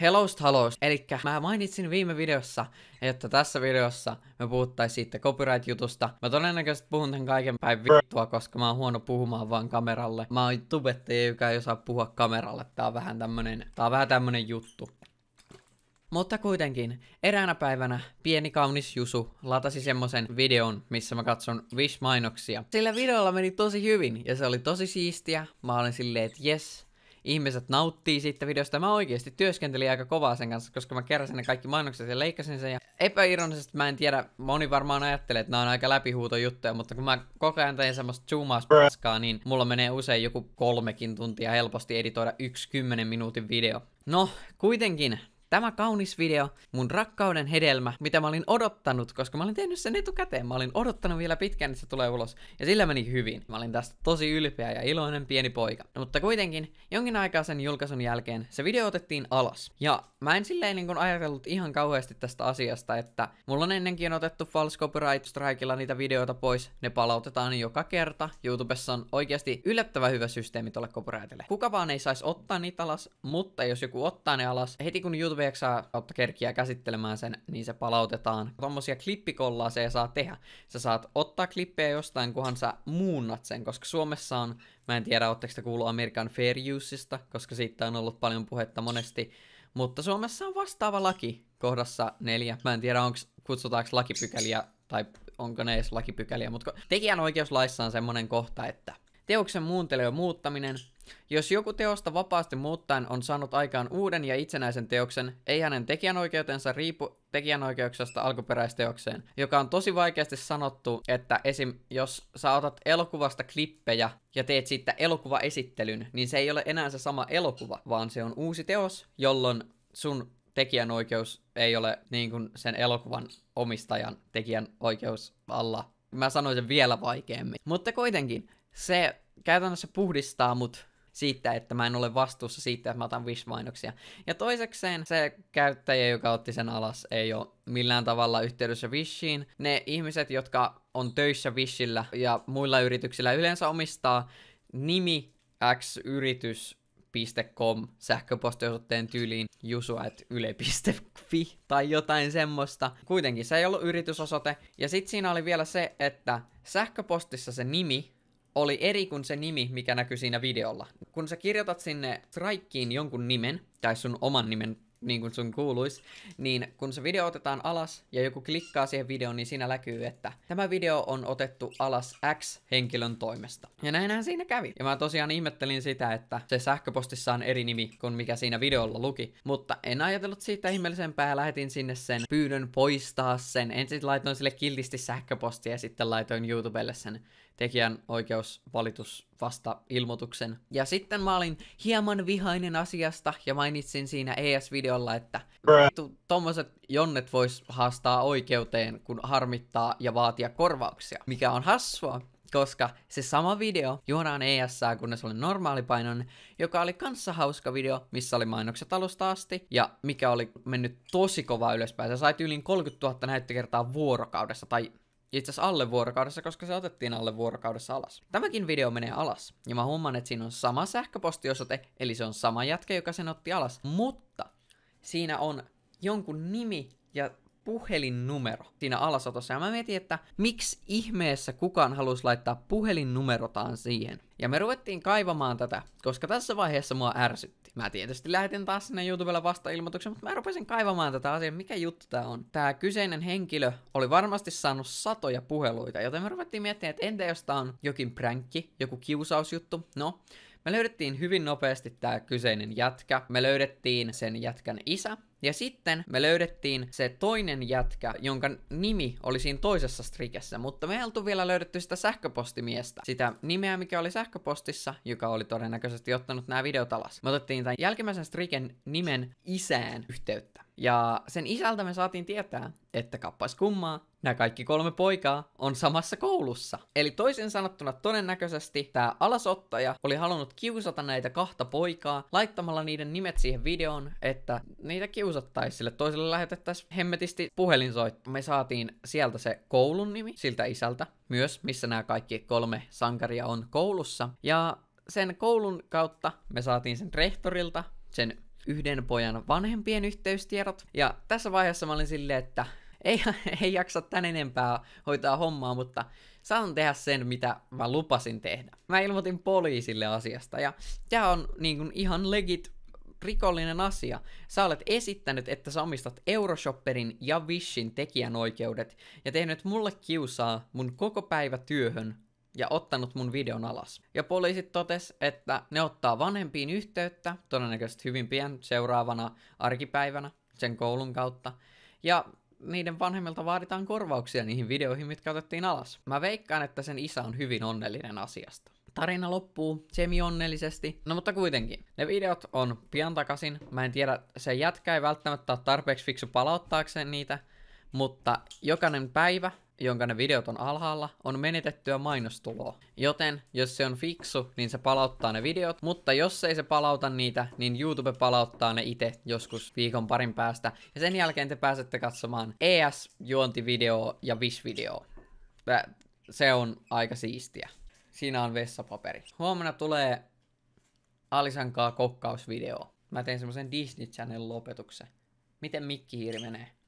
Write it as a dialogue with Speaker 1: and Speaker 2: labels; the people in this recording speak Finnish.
Speaker 1: Hellost halos, eli mä mainitsin viime videossa, että tässä videossa me puhuttaisiin siitä copyright-jutusta. Mä todennäköisesti puhun tämän kaiken päin vittua, koska mä oon huono puhumaan vaan kameralle. Mä oon tubettaja, joka ei osaa puhua kameralle. Tää on vähän tämmönen, tää on vähän tämmönen juttu. Mutta kuitenkin, eräänä päivänä pieni kaunis Jusu latasi semmosen videon, missä mä katson Wish-mainoksia. Sillä videolla meni tosi hyvin ja se oli tosi siistiä. Mä olin silleen, että jes, ihmiset nauttii siitä videosta. Mä oikeasti työskentelin aika kovaa sen kanssa, koska mä keräsin ne kaikki mainokset ja leikkasin sen. Ja epäironisesti mä en tiedä, moni varmaan ajattelee, että nämä on aika läpihuuto juttuja, mutta kun mä koko ajan tein semmoista zoomauspraskaa, niin mulla menee usein joku kolmekin tuntia helposti editoida yksi kymmenen minuutin video. No, kuitenkin tämä kaunis video, mun rakkauden hedelmä, mitä mä olin odottanut, koska mä olin tehnyt sen etukäteen. Mä olin odottanut vielä pitkään, että se tulee ulos. Ja sillä meni hyvin. Mä olin tästä tosi ylpeä ja iloinen pieni poika. Mutta kuitenkin, jonkin aikaa sen julkaisun jälkeen se video otettiin alas. Ja mä en silleen niin ajatellut ihan kauheasti tästä asiasta, että mulla on ennenkin otettu false copyright strikeilla niitä videoita pois. Ne palautetaan joka kerta. YouTubessa on oikeasti yllättävän hyvä systeemi tuolle copyrightille. Kuka vaan ei saisi ottaa niitä alas, mutta jos joku ottaa ne alas, heti kun YouTube jaksaa kautta kerkiä käsittelemään sen, niin se palautetaan. Tuommoisia klippikollaa se saa tehdä. Sä saat ottaa klippejä jostain, kunhan sä muunnat sen, koska Suomessa on, mä en tiedä, ootteko te kuullut Amerikan fair useista, koska siitä on ollut paljon puhetta monesti, mutta Suomessa on vastaava laki kohdassa neljä. Mä en tiedä, onko kutsutaanko lakipykäliä tai onko ne edes lakipykäliä, mutta tekijänoikeuslaissa on semmoinen kohta, että teoksen muuntelu ja muuttaminen jos joku teosta vapaasti muuttaen on saanut aikaan uuden ja itsenäisen teoksen, ei hänen tekijänoikeutensa riipu tekijänoikeuksesta alkuperäisteokseen, joka on tosi vaikeasti sanottu, että esim. jos sä otat elokuvasta klippejä ja teet siitä elokuvaesittelyn, niin se ei ole enää se sama elokuva, vaan se on uusi teos, jolloin sun tekijänoikeus ei ole niin kuin sen elokuvan omistajan tekijänoikeus alla. Mä sanoisin vielä vaikeammin. Mutta kuitenkin, se käytännössä puhdistaa mut siitä, että mä en ole vastuussa siitä, että mä otan Wish-mainoksia. Ja toisekseen se käyttäjä, joka otti sen alas, ei ole millään tavalla yhteydessä Wishiin. Ne ihmiset, jotka on töissä Wishillä ja muilla yrityksillä yleensä omistaa nimi x sähköpostiosoitteen tyyliin jusu.yle.fi tai jotain semmoista. Kuitenkin se ei ollut yritysosoite. Ja sit siinä oli vielä se, että sähköpostissa se nimi oli eri kuin se nimi, mikä näkyy siinä videolla. Kun sä kirjoitat sinne Strikeen jonkun nimen, tai sun oman nimen niin kuin sun kuuluis, niin kun se video otetaan alas ja joku klikkaa siihen videoon, niin siinä läkyy, että tämä video on otettu alas X-henkilön toimesta. Ja näinhän siinä kävi. Ja mä tosiaan ihmettelin sitä, että se sähköpostissa on eri nimi kuin mikä siinä videolla luki. Mutta en ajatellut siitä ihmeellisempää ja lähetin sinne sen pyydön poistaa sen. Ensin laitoin sille kiltisti sähköpostia ja sitten laitoin YouTubelle sen tekijän oikeusvalitus vasta ilmoituksen. Ja sitten mä olin hieman vihainen asiasta ja mainitsin siinä ES-videolla, että tuommoiset tommoset jonnet vois haastaa oikeuteen, kun harmittaa ja vaatia korvauksia, mikä on hassua, koska se sama video juodaan ES, kunnes oli normaalipainon, joka oli kanssa hauska video, missä oli mainokset alusta asti, ja mikä oli mennyt tosi kova ylöspäin. Sä sait yli 30 000 näyttökertaa vuorokaudessa, tai itse asiassa alle vuorokaudessa, koska se otettiin alle vuorokaudessa alas. Tämäkin video menee alas, ja mä huomaan, että siinä on sama sähköpostiosoite, eli se on sama jätkä, joka sen otti alas, mutta siinä on jonkun nimi ja puhelinnumero siinä alasotossa. Ja mä mietin, että miksi ihmeessä kukaan halusi laittaa puhelinnumerotaan siihen. Ja me ruvettiin kaivamaan tätä, koska tässä vaiheessa mua ärsytti. Mä tietysti lähetin taas sinne YouTubella vasta-ilmoituksen, mutta mä rupesin kaivamaan tätä asiaa, mikä juttu tää on. Tää kyseinen henkilö oli varmasti saanut satoja puheluita, joten me ruvettiin miettimään, että entä jos tää on jokin pränkki, joku kiusausjuttu. No, me löydettiin hyvin nopeasti tämä kyseinen jätkä. Me löydettiin sen jätkän isä, ja sitten me löydettiin se toinen jätkä, jonka nimi oli siinä toisessa strikessä, mutta me ei oltu vielä löydetty sitä sähköpostimiestä, sitä nimeä, mikä oli sähköpostissa, joka oli todennäköisesti ottanut nämä videot alas. Me otettiin tämän jälkimmäisen striken nimen isään yhteyttä. Ja sen isältä me saatiin tietää, että kappas kummaa, nämä kaikki kolme poikaa on samassa koulussa. Eli toisin sanottuna todennäköisesti tämä alasottaja oli halunnut kiusata näitä kahta poikaa laittamalla niiden nimet siihen videoon, että niitä kiusataan kiusattaisi sille toiselle lähetettäisiin hemmetisti puhelinsoitto. Me saatiin sieltä se koulun nimi siltä isältä myös, missä nämä kaikki kolme sankaria on koulussa. Ja sen koulun kautta me saatiin sen rehtorilta sen yhden pojan vanhempien yhteystiedot. Ja tässä vaiheessa mä olin silleen, että ei, ei jaksa tän enempää hoitaa hommaa, mutta saan tehdä sen, mitä mä lupasin tehdä. Mä ilmoitin poliisille asiasta ja tää on niin kuin ihan legit rikollinen asia. Sä olet esittänyt, että sä omistat Euroshopperin ja Wishin tekijänoikeudet ja tehnyt mulle kiusaa mun koko päivä työhön ja ottanut mun videon alas. Ja poliisit totes, että ne ottaa vanhempiin yhteyttä, todennäköisesti hyvin pian seuraavana arkipäivänä sen koulun kautta, ja niiden vanhemmilta vaaditaan korvauksia niihin videoihin, mitkä otettiin alas. Mä veikkaan, että sen isä on hyvin onnellinen asiasta. Tarina loppuu semi-onnellisesti, no mutta kuitenkin. Ne videot on pian takaisin. Mä en tiedä, se jätkä ei välttämättä ole tarpeeksi fiksu palauttaakseen niitä, mutta jokainen päivä, jonka ne videot on alhaalla, on menetettyä mainostuloa. Joten, jos se on fiksu, niin se palauttaa ne videot, mutta jos ei se palauta niitä, niin YouTube palauttaa ne itse joskus viikon parin päästä. Ja sen jälkeen te pääsette katsomaan ES-juontivideoa ja Wish-videoa. Se on aika siistiä. Siinä on vessapaperi. Huomenna tulee Alisankaa kokkausvideo. Mä tein semmoisen Disney Channel lopetuksen. Miten mikkihiiri menee?